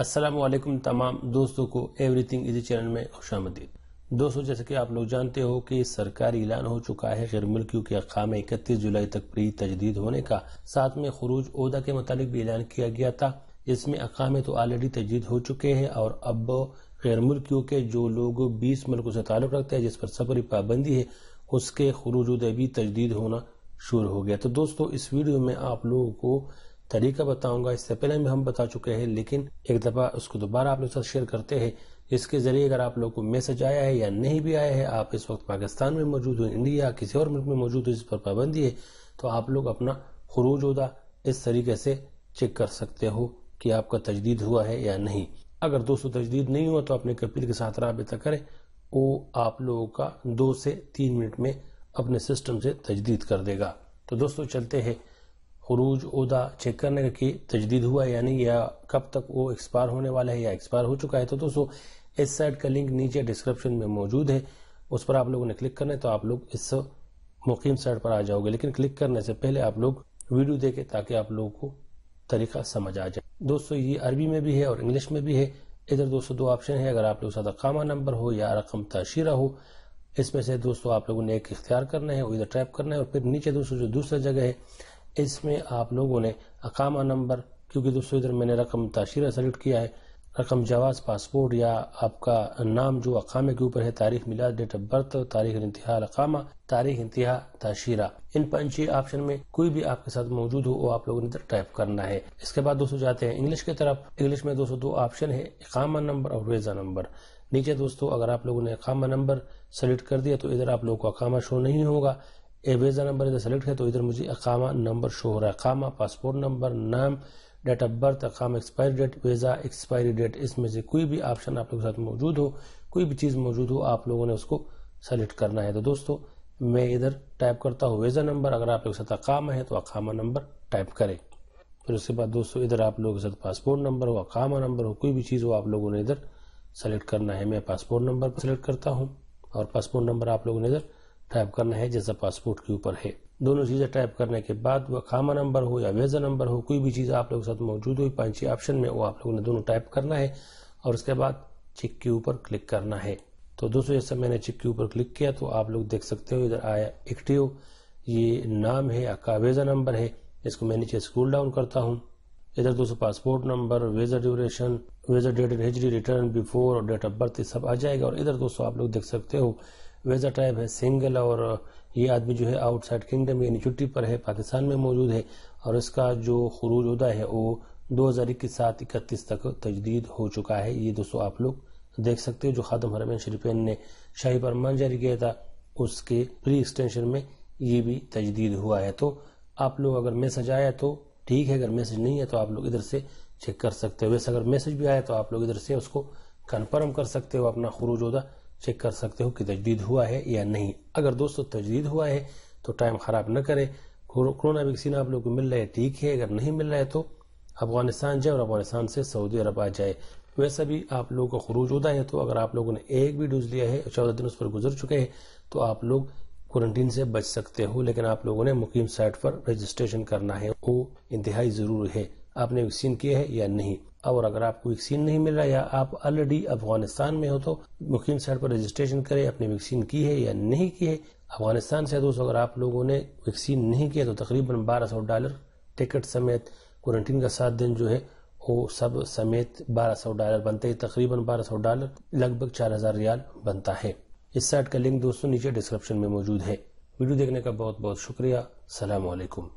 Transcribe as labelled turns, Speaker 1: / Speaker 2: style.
Speaker 1: असलम तमाम दोस्तों को एवरीथिंग इजी चैनल में खुश दोस्तों जैसे कि आप लोग जानते हो कि सरकारी ऐलान हो चुका है गैर मुल्कियों के अखा में इकतीस जुलाई तक प्री तजदीद होने का साथ में खुरूज उहदा के मुतालिक भी ऐलान किया गया था जिसमें अकामे तो ऑलरेडी तजदीद हो चुके हैं और अब गैर मुल्कियों के जो लोग बीस मुल्कों से ताल्लुक रखते हैं जिस पर सफरी पाबंदी है उसके खरूज उहदे भी तजदीद होना शुरू हो गया तो दोस्तों इस वीडियो में आप लोगों को तरीका बताऊंगा इससे पहले भी हम बता चुके हैं लेकिन एक दफ़ा उसको दोबारा आप लोग साथ शेयर करते हैं इसके जरिए अगर आप लोग को मैसेज आया है या नहीं भी आया है आप इस वक्त पाकिस्तान में मौजूद हो इंडिया किसी और मुल्क में मौजूद हो जिस पर पाबंदी है तो आप लोग अपना खरूज उदा इस तरीके से चेक कर सकते हो कि आपका तजदीद हुआ है या नहीं अगर दोस्तों तजदीद नहीं हुआ तो अपने कपिल के साथ रबता करें वो आप लोगों का दो से तीन मिनट में अपने सिस्टम से तजदीद कर देगा तो दोस्तों चलते हैं खरूज उदा चेक करने का कि तजदीद हुआ यानी या कब तक वो एक्सपायर होने वाला है या एक्सपायर हो चुका है तो दोस्तों इस साइट का लिंक नीचे डिस्क्रिप्शन में मौजूद है उस पर आप लोगों ने क्लिक करना है तो आप लोग इस मुकीम साइट पर आ जाओगे लेकिन क्लिक करने से पहले आप लोग वीडियो देखें ताकि आप लोगों को तरीका समझ आ जाए दोस्तों ये अरबी में भी है और इंग्लिश में भी है इधर दोस्तों दो ऑप्शन है अगर आप लोग सदकामा नंबर हो या रकम तशीरा हो इसमें से दोस्तों आप लोगों ने एक इख्तियार करना है वो इधर टैप करना है और फिर नीचे दोस्तों जो दूसरा जगह है इसमें आप लोगों ने अकामा नंबर क्योंकि दोस्तों इधर मैंने रकम ताशीर सेलेक्ट किया है रकम जवाज पासपोर्ट या आपका नाम जो अकामे के ऊपर है तारीख मिलाद डेट ऑफ बर्थ तारीख इंतहा अकामा तारीख इंतहा ताशीरा इन पंची ऑप्शन में कोई भी आपके साथ मौजूद हो वो आप लोगों ने इधर टाइप करना है इसके बाद दोस्तों जाते हैं इंग्लिश की तरफ इंग्लिश में दोस्तों दो ऑप्शन है अकामा नंबर और वेजा नंबर नीचे दोस्तों अगर आप लोगों ने अकामा नंबर सेलेक्ट कर दिया तो इधर आप लोगों को अकामा शो नहीं होगा ए वीज़ा नंबर इधर सेलेक्ट है तो इधर मुझे अकामा नंबर शो हो रहा है अकामा पासपोर्ट नंबर नाम डेट ऑफ बर्थ अकाम expiry date visa expiry date इसमें से कोई भी ऑप्शन आप लोगों के साथ मौजूद हो कोई भी चीज़ मौजूद हो आप लोगों ने उसको सेलेक्ट करना है तो दोस्तों मैं इधर टाइप करता हूँ वीज़ा नंबर अगर आप लोगों के साथ अकामा है तो अकामा नंबर टाइप करें फिर उसके बाद दोस्तों इधर आप लोगों के साथ पासपोर्ट नंबर हो अकामा नंबर हो कोई भी चीज़ हो आप लोगों ने इधर सेलेक्ट करना है मैं पासपोर्ट नंबर सेलेक्ट करता हूँ और पासपोर्ट नंबर आप लोगों ने इधर टाइप करना है जैसा पासपोर्ट के ऊपर है दोनों चीज़ें टाइप करने के बाद वह खामा नंबर हो या वेजा नंबर हो कोई भी चीज़ आप लोगों के साथ मौजूद हो पांच छह ऑप्शन में वो आप लोगों ने दोनों टाइप करना है और उसके बाद चिक के ऊपर क्लिक करना है तो दोस्तों जैसा मैंने चेक के ऊपर क्लिक किया तो आप लोग देख सकते हो इधर आया एक्टिव ये नाम है आपका वेजा नंबर है इसको मैं नीचे स्क्रोल डाउन करता हूँ इधर दोस्तों passport number visa duration visa date and हिजरी रिटर्न बिफोर और डेट ऑफ बर्थ सब आ जाएगा और इधर दोस्तों आप लोग देख सकते हो वेजा टाइप है सिंगल और ये आदमी जो है आउटसाइड किंगडम यानी छुट्टी पर है पाकिस्तान में मौजूद है और इसका जो खरूज उदा है वो दो हज़ार इक्कीस सात इकतीस तक तजदीद हो चुका है ये दोस्तों आप लोग देख सकते हो जो खादम हरमैन शरीफेन ने शाही फरमान जारी किया था उसके प्री एक्सटेंशन में ये भी तजदीद हुआ है तो आप लोग अगर मैसेज आया तो ठीक है अगर मैसेज नहीं है तो आप लोग इधर से चेक कर सकते हो वैसे अगर मैसेज भी आया तो आप लोग इधर से उसको कन्फर्म कर सकते हो अपना खरूज उदा चेक कर सकते हो कि तजदीद हुआ है या नहीं अगर दोस्तों तजदीद हुआ है तो टाइम ख़राब न करें कोरोना वैक्सीन आप लोग को मिल रहा है ठीक है अगर नहीं मिल रहा है तो अफगानिस्तान जाए और अफगानिस्तान से सऊदी अरब आ जाए वैसा भी आप लोगों का खरूज होता है तो अगर आप लोगों ने एक भी डोज लिया है चौदह दिन उस पर गुजर चुके हैं तो आप लोग क्वारंटीन से बच सकते हो लेकिन आप लोगों ने मुकीम साइट पर रजिस्ट्रेशन करना है वो इंतहाई ज़रूरी है आपने वैक्सीन किया है या नहीं और अगर आपको वैक्सीन नहीं मिल रहा या आप ऑलरेडी अफगानिस्तान में हो तो मुकीम साइड पर रजिस्ट्रेशन करें अपनी वैक्सीन की है या नहीं की है अफगानिस्तान से दोस्तों अगर आप लोगों ने वैक्सीन नहीं किया तो तकरीबन बारह सौ डॉलर टिकट समेत क्वारंटीन का सात दिन जो है वो सब समेत बारह सौ डॉलर बनते हैं तकरीबन बारह सौ डॉलर लगभग चार हजार रियाल बनता है इस साइट का लिंक दोस्तों नीचे डिस्क्रिप्शन में मौजूद है वीडियो देखने का बहुत बहुत शुक्रिया सलामकुम